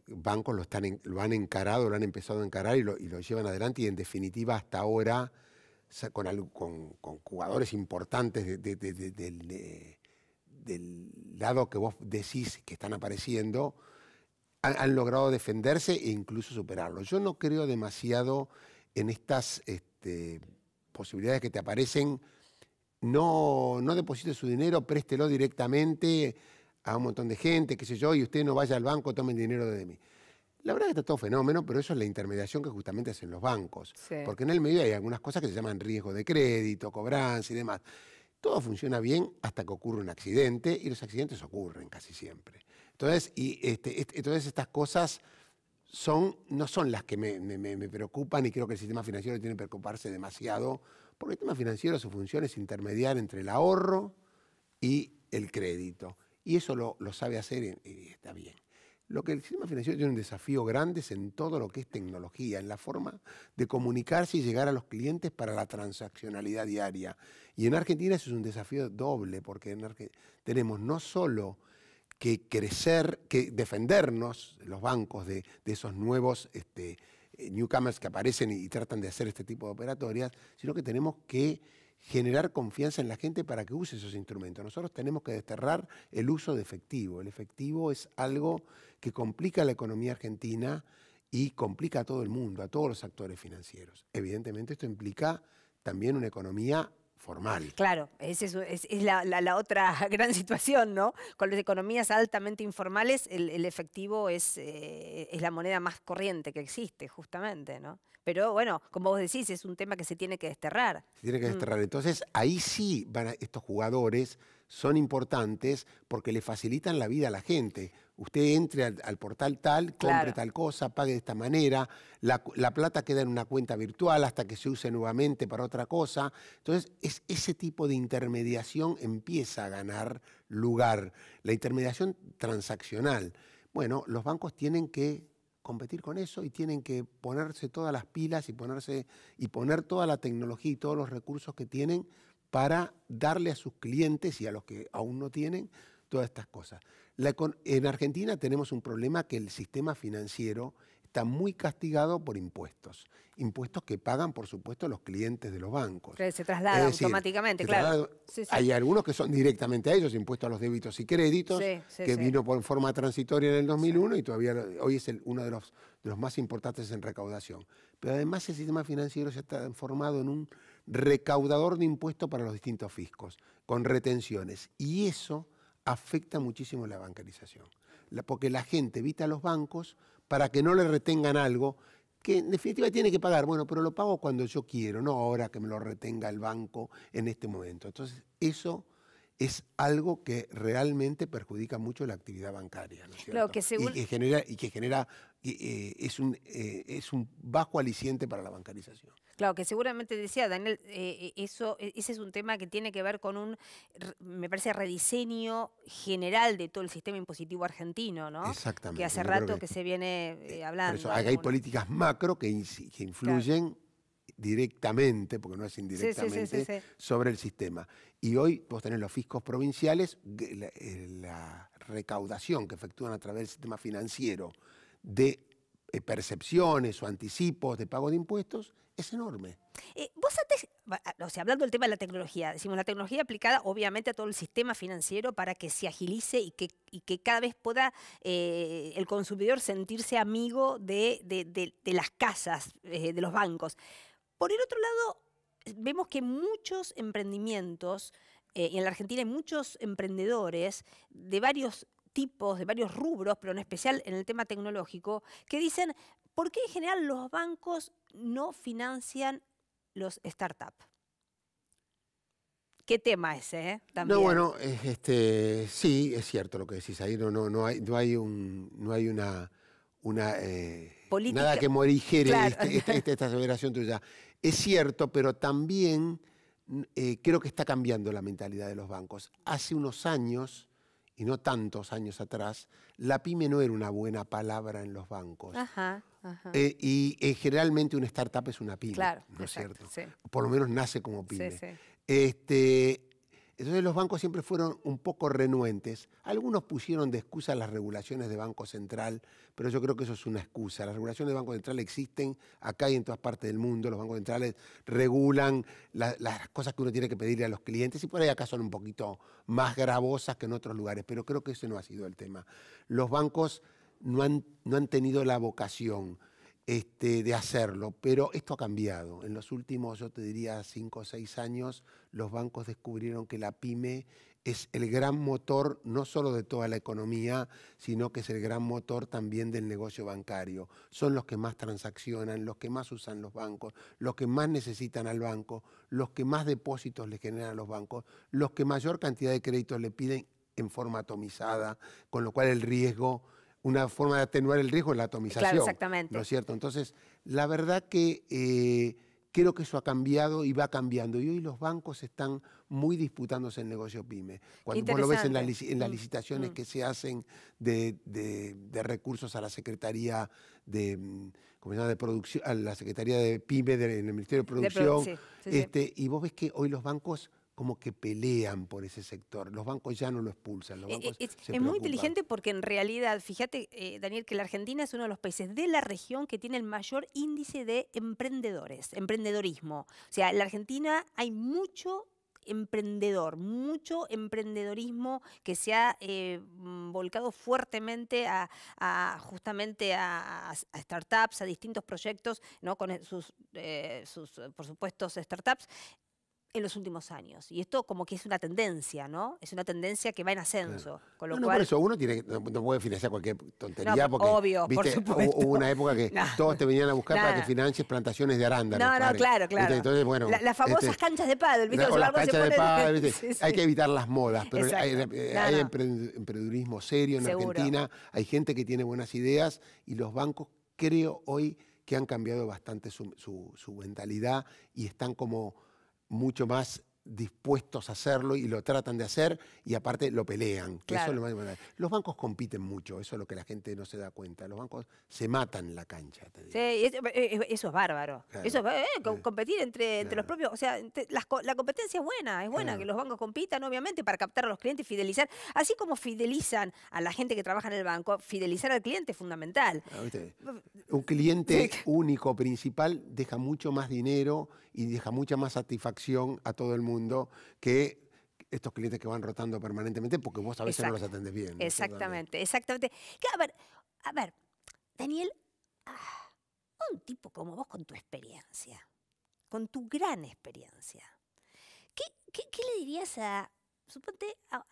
bancos lo, están lo han encarado, lo han empezado a encarar y lo, llevan adelante y en definitiva hasta ahora con, jugadores importantes eh, del, lado que vos decís que están apareciendo, han, logrado defenderse e incluso superarlo. Yo no creo demasiado en estas este, posibilidades que te aparecen no, no deposite su dinero, préstelo directamente, a un montón de gente, qué sé yo, y usted no vaya al banco, tomen dinero de mí. La verdad que está todo fenómeno, pero eso es la intermediación que justamente hacen los bancos. Porque en el medio hay algunas cosas que se llaman riesgo de crédito, cobranza y demás. Todo funciona bien hasta que ocurre un accidente y los accidentes ocurren casi siempre. Entonces, y este, entonces estas cosas son, no son las que me, me, preocupan y creo que el sistema financiero tiene que preocuparse demasiado, porque el sistema financiero su función es intermediar entre el ahorro y el crédito. Y eso lo, sabe hacer y está bien. Lo que el sistema financiero tiene un desafío grande es en todo lo que es tecnología, en la forma de comunicarse y llegar a los clientes para la transaccionalidad diaria. Y en Argentina eso es un desafío doble, porque tenemos no solo que crecer, que defendernos los bancos de, esos nuevos este, eh, newcomers que aparecen y tratan de hacer este tipo de operatorias, sino que tenemos que generar confianza en la gente para que use esos instrumentos. Nosotros tenemos que desterrar el uso de efectivo. El efectivo es algo que complica la economía argentina y complica a todo el mundo, a todos los actores financieros. Evidentemente esto implica también una economía Claro, es, es, la, otra gran situación, ¿no? Con las economías altamente informales, el, efectivo es, eh, es la moneda más corriente que existe, justamente, ¿no? Pero bueno, como vos decís, es un tema que se tiene que desterrar. Se tiene que mm. desterrar. Entonces, ahí sí van estos jugadores son importantes porque le facilitan la vida a la gente usted entre al, portal tal, compre tal cosa, pague de esta manera, la, la, plata queda en una cuenta virtual hasta que se use nuevamente para otra cosa. Entonces, es, ese tipo de intermediación empieza a ganar lugar, la intermediación transaccional. Bueno, los bancos tienen que competir con eso y tienen que ponerse todas las pilas y, ponerse, y poner toda la tecnología y todos los recursos que tienen para darle a sus clientes y a los que aún no tienen todas estas cosas en Argentina tenemos un problema que el sistema financiero está muy castigado por impuestos. Impuestos que pagan, por supuesto, los clientes de los bancos. se traslada automáticamente, claro. Hay algunos que son directamente a ellos, impuestos a los débitos y créditos, que vino por forma transitoria en el 2001 y todavía hoy es uno de los, de los más importantes en recaudación. Pero además el sistema financiero se ha transformado en un recaudador de impuestos para los distintos fiscos, con retenciones. Y eso afecta muchísimo la bancarización. porque la gente evita a los bancos para que no le retengan algo que en definitiva tiene que pagar. Bueno, pero lo pago cuando yo quiero, no ahora que me lo retenga el banco en este momento. Entonces, eso es algo que realmente perjudica mucho la actividad bancaria, ¿no que y que genera, y que genera eh, es, un, eh, es un bajo aliciente para la bancarización. Claro, que seguramente decía Daniel, eh, e, eso, e, ese es un tema que tiene que ver con un, me parece, rediseño general de todo el sistema impositivo argentino, ¿no? Exactamente. Que hace rato que, se viene eh, eh, hablando. hay, políticas macro que, influyen directamente, porque no es indirectamente, sobre el sistema. Y hoy vos tenés los fiscos provinciales, la, la recaudación que efectúan a través del sistema financiero de percepciones o anticipos de pago de impuestos es enorme. Eh, vos antes, ah, o sea, hablando del tema de la tecnología, decimos la tecnología aplicada obviamente a todo el sistema financiero para que se agilice y que, que cada vez pueda eh, el consumidor sentirse amigo de, las casas, eh, de los bancos. Por el otro lado, vemos que muchos emprendimientos, y en la Argentina hay muchos emprendedores de varios tipos, de varios rubros, pero en especial en el tema tecnológico, que dicen, ¿Por qué en general los bancos no financian los startups? Qué tema ese, eh, También. No, bueno, este, sí, es cierto lo que decís ahí. No, no, hay, no hay una, eh, nada que morigere este, este, esta, tuya. Es cierto, pero también eh, creo que está cambiando la mentalidad de los bancos. Hace unos años y no tantos años atrás, la pyme no era una buena palabra en los bancos. Ajá, eh, y eh, generalmente una startup es una pyme, ¿no es cierto? Por lo menos nace como pyme. Sí, sí. Este, entonces los bancos siempre fueron un poco renuentes. Algunos pusieron de excusa las regulaciones de Banco Central, pero yo creo que eso es una excusa. Las regulaciones de Banco Central existen acá y en todas partes del mundo. Los bancos centrales regulan las cosas que uno tiene que pedirle a los clientes y por ahí acá son un poquito más gravosas que en otros lugares, pero creo que ese no ha sido el tema. Los bancos no han, no han tenido la vocación este, de hacerlo, pero esto ha cambiado. En los últimos, yo te diría, cinco o seis años, los bancos descubrieron que la pyme es el gran motor no solo de toda la economía, sino que es el gran motor también del negocio bancario. Son los que más transaccionan, los que más usan los bancos, los que más necesitan al banco, los que más depósitos le generan a los bancos, los que mayor cantidad de créditos le piden en forma atomizada, con lo cual el riesgo una forma de atenuar el riesgo es la atomización. Claro, exactamente. ¿No es cierto? Entonces, la verdad que eh, creo que eso ha cambiado y va cambiando. Y hoy los bancos están muy disputándose el negocio pyme. Cuando vos lo ves en, las mm, licitaciones mm. que se hacen de, recursos a la Secretaría de, mm, se llama? de Producción, a la Secretaría de Pyme el Ministerio de Producción, este, y vos ves que hoy los bancos como que pelean por ese sector. Los bancos ya no lo expulsan. Los eh, eh, es, muy inteligente porque en realidad, fíjate, eh, Daniel, que la Argentina es uno de los países de la región que tiene el mayor índice de emprendedores, emprendedorismo. O sea, en la Argentina hay mucho emprendedor, mucho emprendedorismo que se ha mm, volcado fuertemente a, justamente a, startups, a distintos proyectos, ¿no? con sus, sus por supuesto, startups en los últimos años. Y esto como que es una tendencia, ¿no? Es una tendencia que va en ascenso. Con lo no, cual... por eso uno tiene no, puede financiar cualquier tontería porque obvio, por supuesto. hubo una época que todos te venían a buscar para que financies plantaciones de arándanos. No, no, claro, claro. las famosas este, canchas de pádel, ¿viste? de Hay que evitar las modas, pero hay, emprendedurismo serio en Argentina, hay gente que tiene buenas ideas y los bancos creo hoy que han cambiado bastante su, su mentalidad y están como mucho más dispuestos a hacerlo y lo tratan de hacer y aparte lo pelean. es lo más los bancos compiten mucho, eso es lo que la gente no se da cuenta. Los bancos se matan la cancha. Sí, eh, eh, eso es bárbaro. Eso eh, competir entre, los propios, o sea, la, la, competencia es buena, es buena que los bancos compitan, obviamente, para captar a los clientes y fidelizar. Así como fidelizan a la gente que trabaja en el banco, fidelizar al cliente es fundamental. Ah, Un cliente único, principal, deja mucho más dinero y deja mucha más satisfacción a todo el mundo que estos clientes que van rotando permanentemente porque vos a veces no los atendés bien. Exactamente, exactamente. a ver, Daniel, ah, un tipo como vos con tu experiencia, con tu gran experiencia, qué le dirías a suponte a,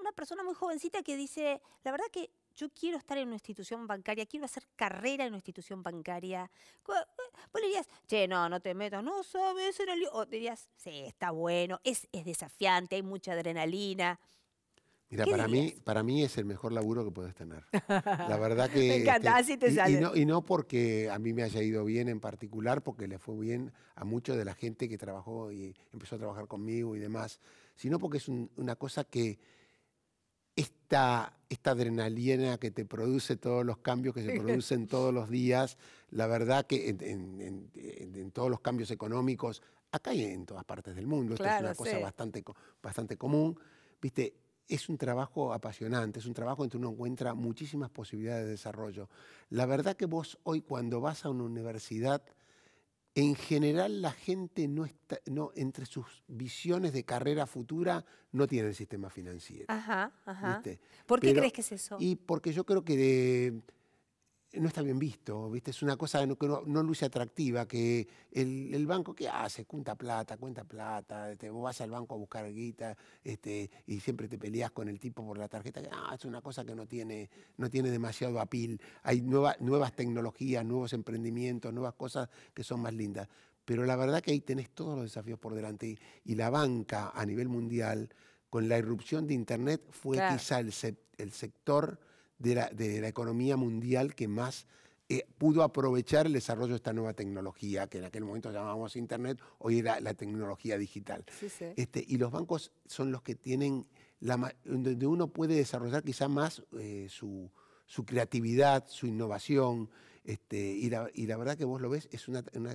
una persona muy jovencita que dice, la verdad que yo quiero estar en una institución bancaria, quiero hacer carrera en una institución bancaria. Eh, vos le dirías, che, no, no te metas, no sabes, O dirías, sí, está bueno, es, desafiante, hay mucha adrenalina. Mira, para mí, para mí es el mejor laburo que puedes tener. La verdad que. me encanta, este, te y, no, y no, porque a mí me haya ido bien en particular, porque le fue bien a mucha de la gente que trabajó y empezó a trabajar conmigo y demás sino porque es una cosa que esta, esta, adrenalina que te produce todos los cambios que se producen todos los días, la verdad que en, todos los cambios económicos, acá y en todas partes del mundo, esto es una cosa bastante, bastante común, ¿viste? Es un trabajo apasionante, es un trabajo en uno encuentra muchísimas posibilidades de desarrollo. La verdad que vos hoy cuando vas a una universidad, en general la gente no está, no, entre sus visiones de carrera futura no tiene el sistema financiero. Ajá, ajá. ¿Por qué crees que es eso? Y porque yo creo que de no está bien visto, ¿viste? Es una cosa que no, luce atractiva, que el, banco, ¿qué hace? Cuenta plata, cuenta plata, te este, vos vas al banco a buscar guita este, y siempre te peleas con el tipo por la tarjeta. Ah, es una cosa que no tiene, no tiene demasiado apil. Hay nuevas tecnologías, nuevos emprendimientos, nuevas cosas que son más lindas. Pero la verdad que ahí tenés todos los desafíos por delante y, la banca a nivel mundial, con la irrupción de Internet, fue quizá el sector de la, economía mundial que más eh, pudo aprovechar el desarrollo de esta nueva tecnología, que en aquel momento llamábamos Internet, hoy era la tecnología digital. Este, y los bancos son los que tienen, donde uno puede desarrollar quizá más eh, su, su, creatividad, su innovación, este, y, la, y, la, verdad que vos lo ves, es una, una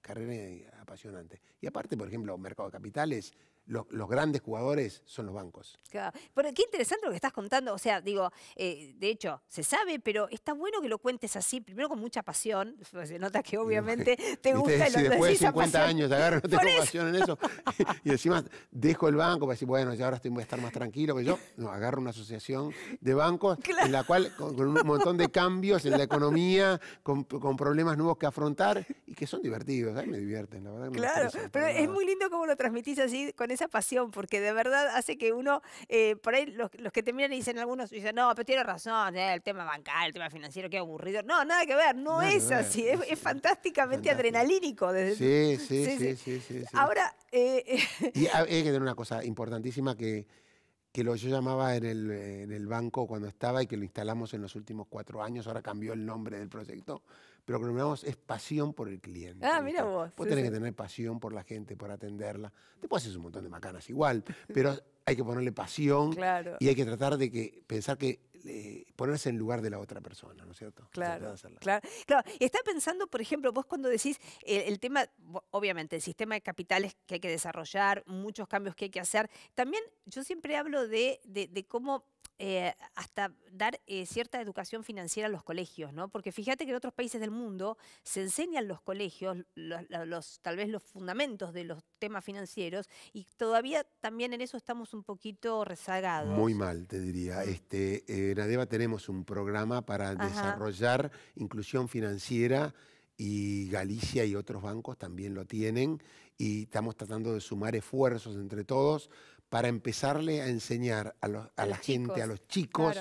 carrera apasionante. Y aparte, por ejemplo, mercado de capitales, los, grandes jugadores son los bancos. Claro. Pero qué interesante lo que estás contando. O sea, digo, eh, de hecho, se sabe, pero está bueno que lo cuentes así, primero con mucha pasión. Pues, se nota que obviamente te gusta y si después de 50 años agarro, no tengo pasión en eso. y encima dejo el banco para decir, bueno, ya ahora estoy, voy a estar más tranquilo que yo. No, agarro una asociación de bancos en la cual, con, un montón de cambios en la economía, con, problemas nuevos que afrontar y que son divertidos. me divierten, la verdad. Claro, pero es muy lindo cómo lo transmitís así con esa pasión, porque de verdad hace que uno, eh, por ahí los, que te miran y dicen algunos, dicen, no, pero tiene razón, eh, el tema bancario, el tema financiero, qué aburrido. No, nada que ver, no es así, es, fantásticamente adrenalírico Desde, sí, sí, sí, Ahora... Eh, y ah, hay que tener una cosa importantísima que que lo yo llamaba en el, en el, banco cuando estaba y que lo instalamos en los últimos cuatro años, ahora cambió el nombre del proyecto, pero lo que nombramos es pasión por el cliente. Ah, mira vos. Vos tenés que tener pasión por la gente, por atenderla. Te puedes hacer un montón de macanas igual, pero hay que ponerle pasión y hay que tratar de que pensar que ponerse en lugar de la otra persona, ¿no es cierto? Claro, claro, claro. Está pensando, por ejemplo, vos cuando decís el tema, obviamente, el sistema de capitales que hay que desarrollar, muchos cambios que hay que hacer. También yo siempre hablo de cómo eh, hasta dar eh, cierta educación financiera a los colegios, ¿no? Porque fíjate que en otros países del mundo se enseñan los colegios, los, tal vez los fundamentos de los temas financieros, y todavía también en eso estamos un poquito rezagados. Muy mal, te diría. Este, en ADEVA tenemos un programa para desarrollar inclusión financiera y Galicia y otros bancos también lo tienen y estamos tratando de sumar esfuerzos entre todos para empezarle a enseñar a, la gente, a los chicos,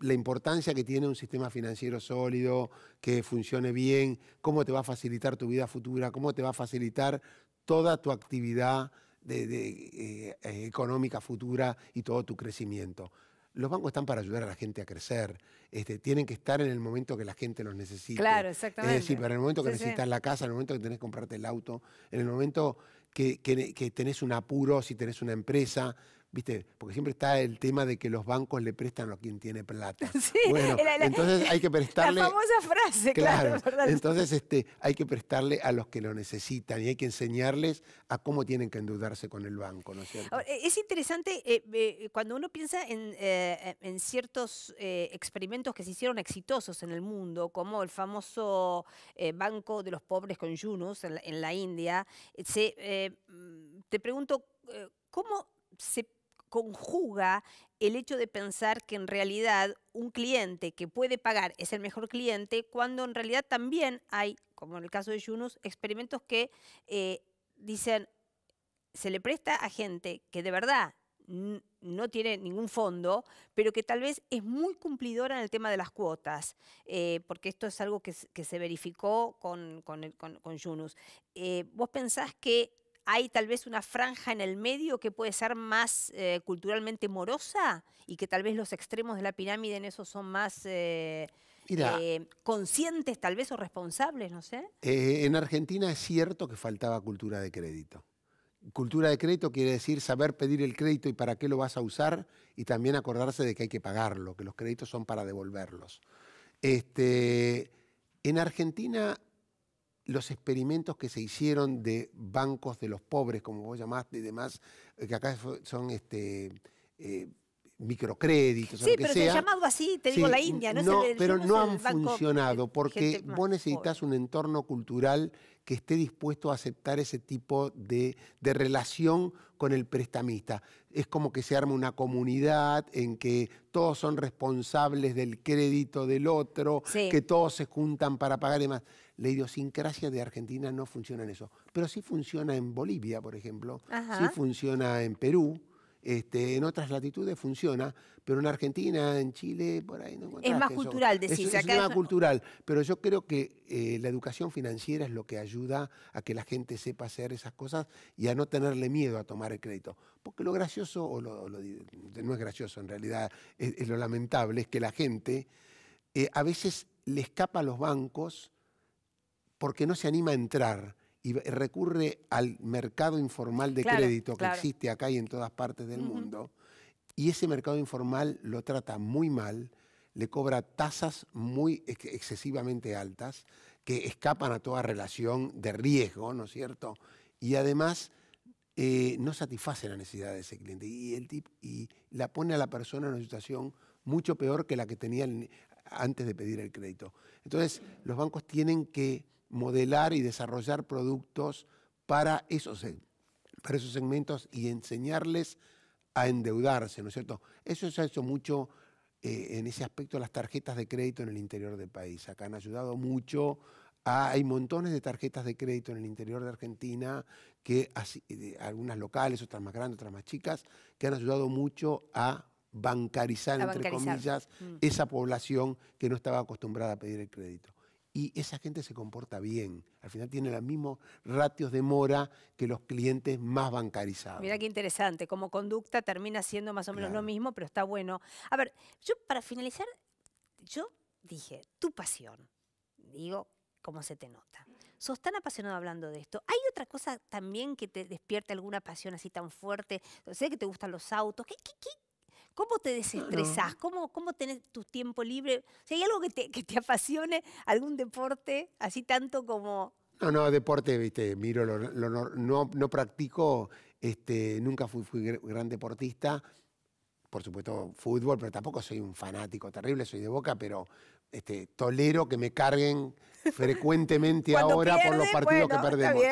la importancia que tiene un sistema financiero sólido, que funcione bien, cómo te va a facilitar tu vida futura, cómo te va a facilitar toda tu actividad eh, eh, económica futura y todo tu crecimiento. Los bancos están para ayudar a la gente a crecer, este, tienen que estar en el momento que la gente los necesita. Claro, exactamente. Es decir, para el momento que necesitas la casa, en el momento que tenés que comprarte el auto, en el momento que, tenés un apuro, si tenés una empresa, ¿viste? Porque siempre está el tema de que los bancos le prestan a quien tiene plata. Sí, bueno, entonces hay que prestarle. La famosa frase, claro. entonces este, hay que prestarle a los que lo necesitan y hay que enseñarles a cómo tienen que endeudarse con el banco, eh, es interesante eh, cuando uno piensa en, eh, ciertos experimentos que se hicieron exitosos en el mundo, como el famoso Banco de los Pobres con Yunus en, la, India. Mm, te pregunto, ¿cómo se conjuga el hecho de pensar que en realidad un cliente que puede pagar es el mejor cliente, cuando en realidad también hay, como en el caso de Yunus, experimentos que eh, dicen, se le presta a gente que de verdad no tiene ningún fondo, pero que tal vez es muy cumplidora en el tema de las cuotas, eh, porque esto es algo que, se verificó con, con, Yunus. Eh, ¿Vos pensás que hay tal vez una franja en el medio que puede ser más eh, culturalmente morosa y que tal vez los extremos de la pirámide en eso son más eh, eh, conscientes tal vez o responsables, no sé. en Argentina es cierto que faltaba cultura de crédito. Cultura de crédito quiere decir saber pedir el crédito y para qué lo vas a usar y también acordarse de que hay que pagarlo, que los créditos son para devolverlos. Este, en Argentina los experimentos que se hicieron de bancos de los pobres, como vos llamaste, y demás, eh, que acá son este, eh, microcréditos. Sí, pero llamado así, te digo, la India, ¿no? pero no han funcionado, porque vos necesitas un entorno cultural que esté dispuesto a aceptar ese tipo de, relación con el prestamista. Es como que se arma una comunidad en que todos son responsables del crédito del otro, que todos se juntan para pagar y demás la idiosincrasia de Argentina no funciona en eso. Pero sí funciona en Bolivia, por ejemplo, sí funciona en Perú, este, en otras latitudes funciona, pero en Argentina, en Chile, por ahí no Es más cultural, Es, más cultural, pero yo creo que eh, la educación financiera es lo que ayuda a que la gente sepa hacer esas cosas y a no tenerle miedo a tomar el crédito. Porque lo gracioso, o lo, no es gracioso en realidad, es, lo lamentable, es que la gente eh, a veces le escapa a los bancos porque no se anima a entrar y recurre al mercado informal de crédito que existe acá y en todas partes del mundo, y ese mercado informal lo trata muy mal, le cobra tasas muy excesivamente altas que escapan a toda relación de riesgo, ¿no es cierto? Y además eh, no satisface la necesidad de ese cliente y, el tip, y la pone a la persona en una situación mucho peor que la que tenía antes de pedir el crédito. Entonces, los bancos tienen que modelar y desarrollar productos para esos, para esos segmentos y enseñarles a endeudarse, ¿no es cierto? Eso se ha hecho mucho eh, en ese aspecto las tarjetas de crédito en el interior del país. Acá han ayudado mucho. hay montones de tarjetas de crédito en el interior de Argentina, que algunas locales, otras más grandes, otras más chicas, que han ayudado mucho a bancarizar, entre comillas, mm. esa población que no estaba acostumbrada a pedir el crédito y esa gente se comporta bien. Al final tiene los mismos ratios de mora que los clientes más bancarizados. Mira qué interesante, como conducta termina siendo más o menos lo mismo, pero está bueno. A ver, yo para finalizar, yo dije, tu pasión, digo, cómo se te nota. Sos tan apasionado hablando de esto. ¿Hay otra cosa también que te despierte alguna pasión así tan fuerte? Sé que te gustan los autos. ¿Qué, qué, qué ¿Cómo te desestresás? ¿Cómo, ¿Cómo tenés tu tiempo libre? ¿Hay algo que te, apasione? ¿Algún deporte? Así tanto como... No, no, deporte, viste, miro, no, no practico, este, nunca fui, gran deportista, por supuesto fútbol, pero tampoco soy un fanático terrible, soy de boca, pero este, tolero que me carguen frecuentemente ahora por los partidos que perdemos.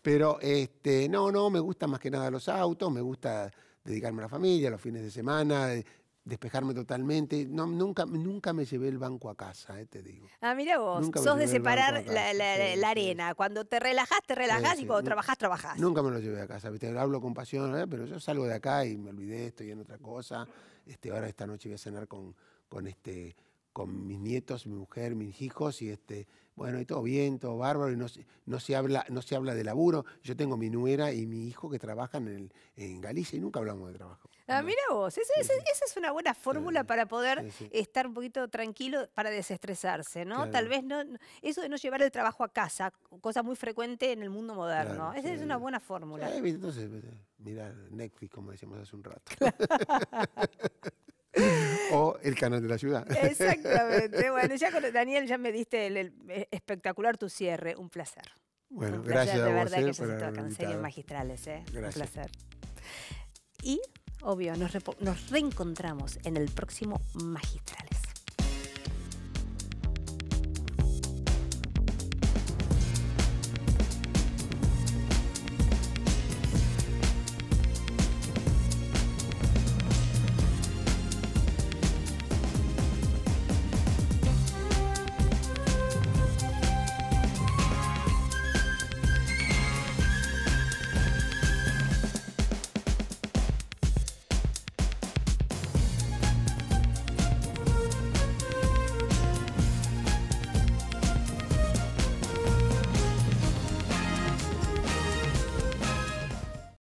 Pero este, no, no, me gustan más que nada los autos, me gusta dedicarme a la familia, los fines de semana, eh, despejarme totalmente. No, nunca, nunca me llevé el banco a casa, eh, te digo. Ah, mira vos, sos de separar la, arena. Cuando te relajás, te relajás y cuando trabajás, trabajás. Nunca me lo llevé a casa, hablo con pasión, ¿eh? pero yo salgo de acá y me olvidé, estoy en otra cosa. Este, ahora esta noche voy a cenar con, con este con mis nietos, mi mujer, mis hijos, y este, bueno, y todo bien, todo bárbaro, y no, no, se habla, no se habla de laburo. Yo tengo mi nuera y mi hijo que trabajan en, en Galicia y nunca hablamos de trabajo. Ah, Mira vos, esa, es una buena fórmula para poder estar un poquito tranquilo, para desestresarse, ¿no? Tal vez no, eso de no llevar el trabajo a casa, cosa muy frecuente en el mundo moderno. esa es una buena fórmula. entonces, mirar Netflix, como decíamos hace un rato. o el canal de la ciudad. Exactamente. Bueno, ya con Daniel, ya me diste el, eh, espectacular tu cierre. Un placer. Bueno, un placer, gracias de verdad eh, que yo que acá haber en magistrales, ¿eh? Un placer. Y, obvio, nos reencontramos en el próximo Magistrales.